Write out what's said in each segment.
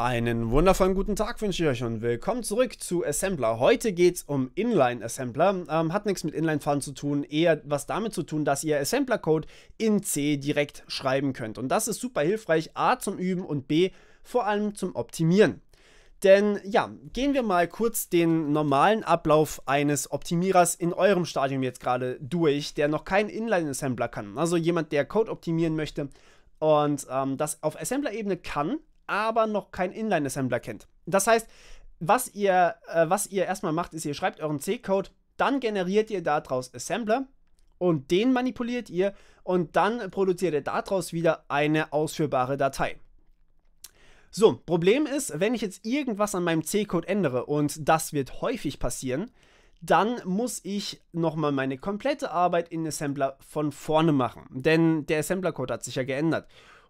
Einen wundervollen guten Tag wünsche ich euch und willkommen zurück zu Assembler. Heute geht es um Inline-Assembler. Ähm, hat nichts mit Inline-Fahren zu tun, eher was damit zu tun, dass ihr Assembler-Code in C direkt schreiben könnt. Und das ist super hilfreich, a zum Üben und b vor allem zum Optimieren. Denn ja, gehen wir mal kurz den normalen Ablauf eines Optimierers in eurem Stadium jetzt gerade durch, der noch keinen Inline-Assembler kann. Also jemand, der Code optimieren möchte und ähm, das auf Assembler-Ebene kann, aber noch kein Inline-Assembler kennt. Das heißt, was ihr, äh, was ihr erstmal macht, ist, ihr schreibt euren C-Code, dann generiert ihr daraus Assembler und den manipuliert ihr und dann produziert ihr daraus wieder eine ausführbare Datei. So, Problem ist, wenn ich jetzt irgendwas an meinem C-Code ändere und das wird häufig passieren, dann muss ich nochmal meine komplette Arbeit in Assembler von vorne machen, denn der Assembler-Code hat sich ja geändert.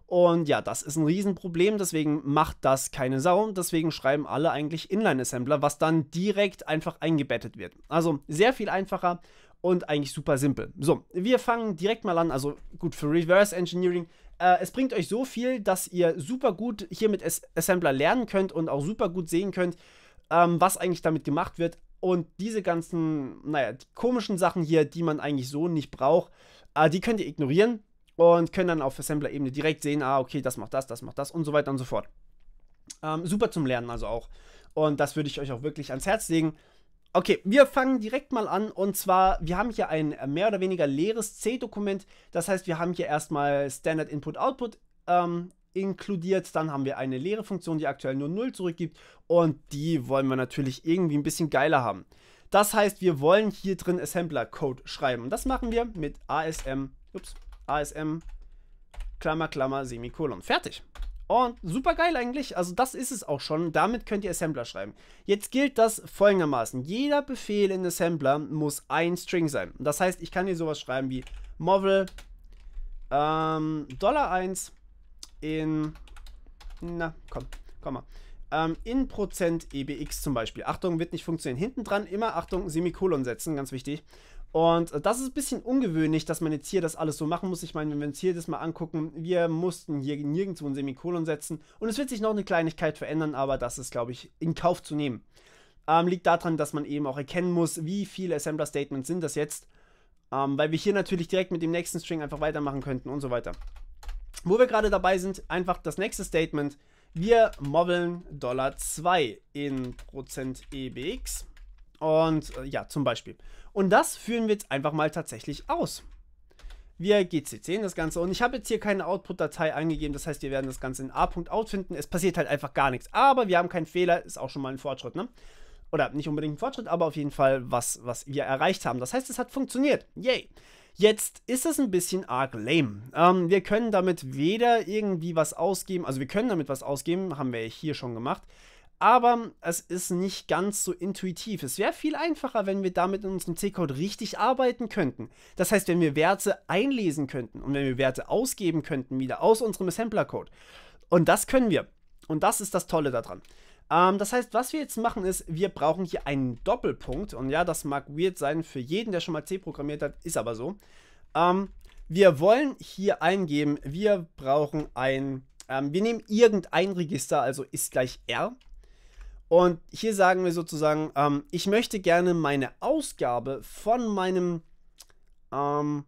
Und ja, das ist ein Riesenproblem, deswegen macht das keine Sau. Deswegen schreiben alle eigentlich Inline-Assembler, was dann direkt einfach eingebettet wird. Also sehr viel einfacher und eigentlich super simpel. So, wir fangen direkt mal an. Also gut, für Reverse Engineering. Äh, es bringt euch so viel, dass ihr super gut hier mit As Assembler lernen könnt und auch super gut sehen könnt, ähm, was eigentlich damit gemacht wird. Und diese ganzen, naja, komischen Sachen hier, die man eigentlich so nicht braucht, äh, die könnt ihr ignorieren und können dann auf Assembler-Ebene direkt sehen, ah, okay, das macht das, das macht das und so weiter und so fort. Ähm, super zum Lernen also auch. Und das würde ich euch auch wirklich ans Herz legen. Okay, wir fangen direkt mal an und zwar, wir haben hier ein äh, mehr oder weniger leeres C-Dokument. Das heißt, wir haben hier erstmal Standard Input-Output ähm, inkludiert. Dann haben wir eine leere Funktion, die aktuell nur 0 zurückgibt und die wollen wir natürlich irgendwie ein bisschen geiler haben. Das heißt, wir wollen hier drin Assembler-Code schreiben. Das machen wir mit ASM, ups, ASM, Klammer, Klammer, Semikolon. Fertig. Und super geil eigentlich. Also das ist es auch schon. Damit könnt ihr Assembler schreiben. Jetzt gilt das folgendermaßen. Jeder Befehl in Assembler muss ein String sein. Das heißt, ich kann hier sowas schreiben wie Model ähm, Dollar 1 in... Na, komm, komm mal. Ähm, in Prozent EBX zum Beispiel. Achtung, wird nicht funktionieren. Hinten dran immer, Achtung, Semikolon setzen, ganz wichtig. Und das ist ein bisschen ungewöhnlich, dass man jetzt hier das alles so machen muss. Ich meine, wenn wir uns hier das mal angucken, wir mussten hier nirgendwo ein Semikolon setzen. Und es wird sich noch eine Kleinigkeit verändern, aber das ist, glaube ich, in Kauf zu nehmen. Ähm, liegt daran, dass man eben auch erkennen muss, wie viele Assembler-Statements sind das jetzt. Ähm, weil wir hier natürlich direkt mit dem nächsten String einfach weitermachen könnten und so weiter. Wo wir gerade dabei sind, einfach das nächste Statement. Wir mobbeln $2 in %ebx. Und äh, ja, zum Beispiel. Und das führen wir jetzt einfach mal tatsächlich aus. Wir gcc das Ganze. Und ich habe jetzt hier keine Output-Datei angegeben. Das heißt, wir werden das Ganze in a.out finden. Es passiert halt einfach gar nichts. Aber wir haben keinen Fehler. Ist auch schon mal ein Fortschritt, ne? Oder nicht unbedingt ein Fortschritt, aber auf jeden Fall was, was wir erreicht haben. Das heißt, es hat funktioniert. Yay! Jetzt ist es ein bisschen arg lame. Ähm, wir können damit weder irgendwie was ausgeben, also wir können damit was ausgeben, haben wir hier schon gemacht aber es ist nicht ganz so intuitiv. Es wäre viel einfacher, wenn wir damit in unserem C-Code richtig arbeiten könnten. Das heißt, wenn wir Werte einlesen könnten und wenn wir Werte ausgeben könnten, wieder aus unserem Assembler-Code. Und das können wir. Und das ist das Tolle daran. Ähm, das heißt, was wir jetzt machen ist, wir brauchen hier einen Doppelpunkt. Und ja, das mag weird sein für jeden, der schon mal C programmiert hat, ist aber so. Ähm, wir wollen hier eingeben, wir brauchen ein, ähm, wir nehmen irgendein Register, also ist gleich R und hier sagen wir sozusagen, ähm, ich möchte gerne meine Ausgabe von meinem, ähm,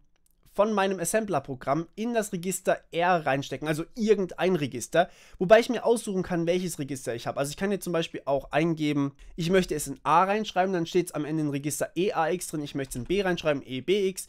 von meinem Assembler-Programm in das Register R reinstecken, also irgendein Register, wobei ich mir aussuchen kann, welches Register ich habe. Also ich kann jetzt zum Beispiel auch eingeben, ich möchte es in A reinschreiben, dann steht es am Ende in Register EAX drin, ich möchte es in B reinschreiben, EBX,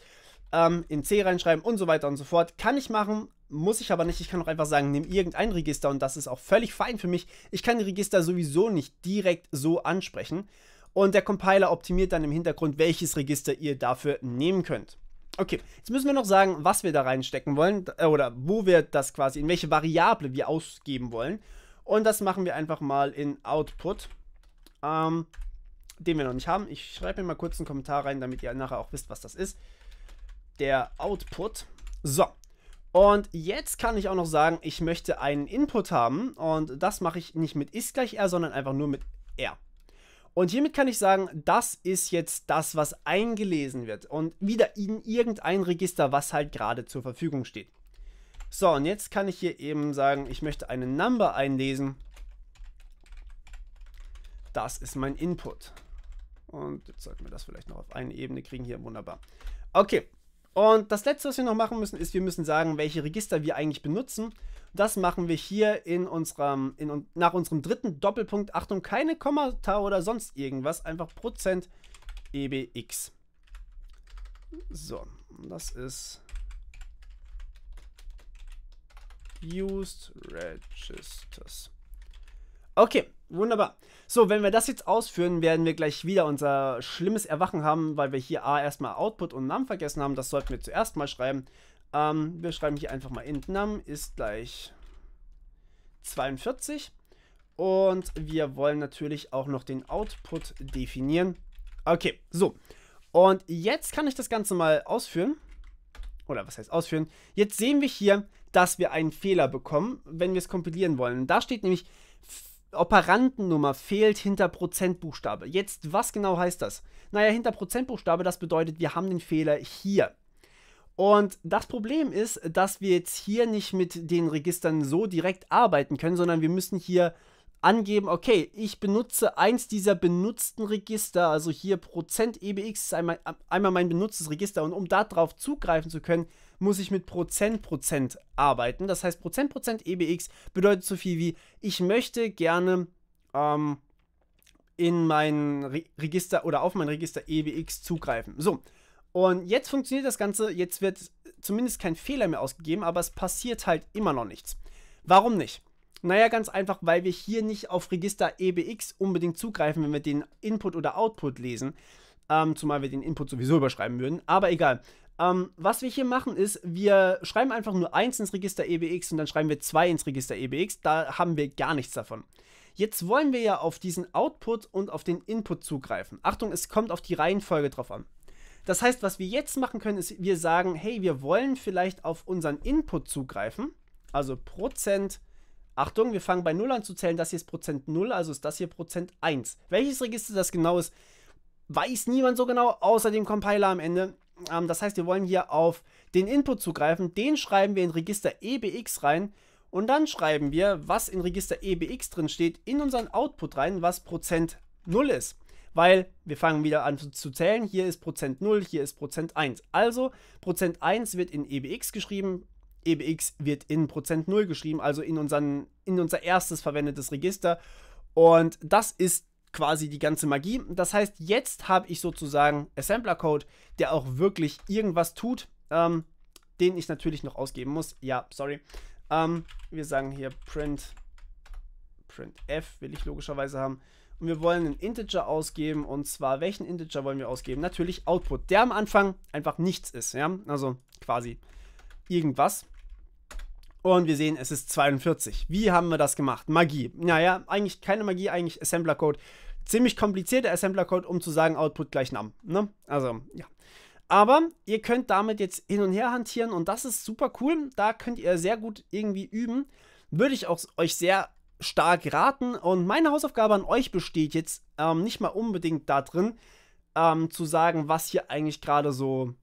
ähm, in C reinschreiben und so weiter und so fort. Kann ich machen, muss ich aber nicht. Ich kann auch einfach sagen, nimm irgendein Register und das ist auch völlig fein für mich. Ich kann die Register sowieso nicht direkt so ansprechen. Und der Compiler optimiert dann im Hintergrund, welches Register ihr dafür nehmen könnt. Okay, jetzt müssen wir noch sagen, was wir da reinstecken wollen äh, oder wo wir das quasi, in welche Variable wir ausgeben wollen. Und das machen wir einfach mal in Output, ähm, den wir noch nicht haben. Ich schreibe mir mal kurz einen Kommentar rein, damit ihr nachher auch wisst, was das ist. Der Output. So, und jetzt kann ich auch noch sagen, ich möchte einen Input haben und das mache ich nicht mit ist gleich r, sondern einfach nur mit r. Und hiermit kann ich sagen, das ist jetzt das, was eingelesen wird und wieder in irgendein Register, was halt gerade zur Verfügung steht. So, und jetzt kann ich hier eben sagen, ich möchte eine Number einlesen. Das ist mein Input. Und jetzt sollten wir das vielleicht noch auf eine Ebene kriegen hier. Wunderbar. Okay, und das letzte, was wir noch machen müssen, ist, wir müssen sagen, welche Register wir eigentlich benutzen. Das machen wir hier in unserem, in, nach unserem dritten Doppelpunkt. Achtung, keine Kommata oder sonst irgendwas, einfach Prozent EBX. So, das ist Used Registers. Okay, wunderbar. So, wenn wir das jetzt ausführen, werden wir gleich wieder unser schlimmes Erwachen haben, weil wir hier A erstmal Output und Num vergessen haben. Das sollten wir zuerst mal schreiben. Ähm, wir schreiben hier einfach mal int Num ist gleich 42. Und wir wollen natürlich auch noch den Output definieren. Okay, so. Und jetzt kann ich das Ganze mal ausführen. Oder was heißt ausführen? Jetzt sehen wir hier, dass wir einen Fehler bekommen, wenn wir es kompilieren wollen. Da steht nämlich Operandennummer fehlt hinter Prozentbuchstabe. Jetzt, was genau heißt das? Naja, hinter Prozentbuchstabe, das bedeutet, wir haben den Fehler hier. Und das Problem ist, dass wir jetzt hier nicht mit den Registern so direkt arbeiten können, sondern wir müssen hier angeben, okay, ich benutze eins dieser benutzten Register, also hier Prozent EBX ist einmal, einmal mein benutztes Register und um darauf zugreifen zu können, muss ich mit Prozent Prozent arbeiten. Das heißt, Prozent Prozent EBX bedeutet so viel wie, ich möchte gerne ähm, in mein Re Register oder auf mein Register EBX zugreifen. So, und jetzt funktioniert das Ganze, jetzt wird zumindest kein Fehler mehr ausgegeben, aber es passiert halt immer noch nichts. Warum nicht? Naja, ganz einfach, weil wir hier nicht auf Register EBX unbedingt zugreifen, wenn wir den Input oder Output lesen. Ähm, zumal wir den Input sowieso überschreiben würden. Aber egal. Ähm, was wir hier machen ist, wir schreiben einfach nur 1 ins Register EBX und dann schreiben wir 2 ins Register EBX. Da haben wir gar nichts davon. Jetzt wollen wir ja auf diesen Output und auf den Input zugreifen. Achtung, es kommt auf die Reihenfolge drauf an. Das heißt, was wir jetzt machen können, ist, wir sagen, hey, wir wollen vielleicht auf unseren Input zugreifen. Also Prozent, Achtung, wir fangen bei 0 an zu zählen, das hier ist Prozent 0, also ist das hier Prozent 1. Welches Register das genau ist, weiß niemand so genau, außer dem Compiler am Ende. Ähm, das heißt, wir wollen hier auf den Input zugreifen. Den schreiben wir in Register EBX rein. Und dann schreiben wir, was in Register EBX drin steht, in unseren Output rein, was Prozent 0 ist. Weil wir fangen wieder an zu zählen. Hier ist Prozent 0, hier ist Prozent 1. Also Prozent 1 wird in EBX geschrieben, EBX wird in Prozent 0 geschrieben, also in, unseren, in unser erstes verwendetes Register. Und das ist quasi die ganze Magie. Das heißt, jetzt habe ich sozusagen Assembler-Code, der auch wirklich irgendwas tut, ähm, den ich natürlich noch ausgeben muss. Ja, sorry. Ähm, wir sagen hier print, print f will ich logischerweise haben. Und wir wollen einen Integer ausgeben. Und zwar, welchen Integer wollen wir ausgeben? Natürlich Output, der am Anfang einfach nichts ist. Ja? Also quasi irgendwas. Und wir sehen, es ist 42. Wie haben wir das gemacht? Magie. Naja, eigentlich keine Magie, eigentlich Assembler-Code. Ziemlich komplizierter Assembler-Code, um zu sagen, Output gleich Num. Ne? Also, ja. Aber ihr könnt damit jetzt hin und her hantieren und das ist super cool. Da könnt ihr sehr gut irgendwie üben. Würde ich auch euch sehr stark raten. Und meine Hausaufgabe an euch besteht jetzt ähm, nicht mal unbedingt darin, ähm, zu sagen, was hier eigentlich gerade so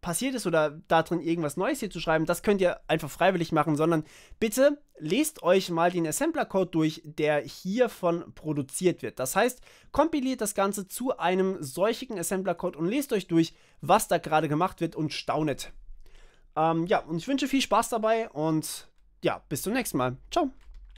passiert ist oder da drin irgendwas Neues hier zu schreiben, das könnt ihr einfach freiwillig machen, sondern bitte lest euch mal den Assembler-Code durch, der hiervon produziert wird. Das heißt, kompiliert das Ganze zu einem solchen Assembler-Code und lest euch durch, was da gerade gemacht wird und staunet. Ähm, ja, und ich wünsche viel Spaß dabei und ja, bis zum nächsten Mal. Ciao.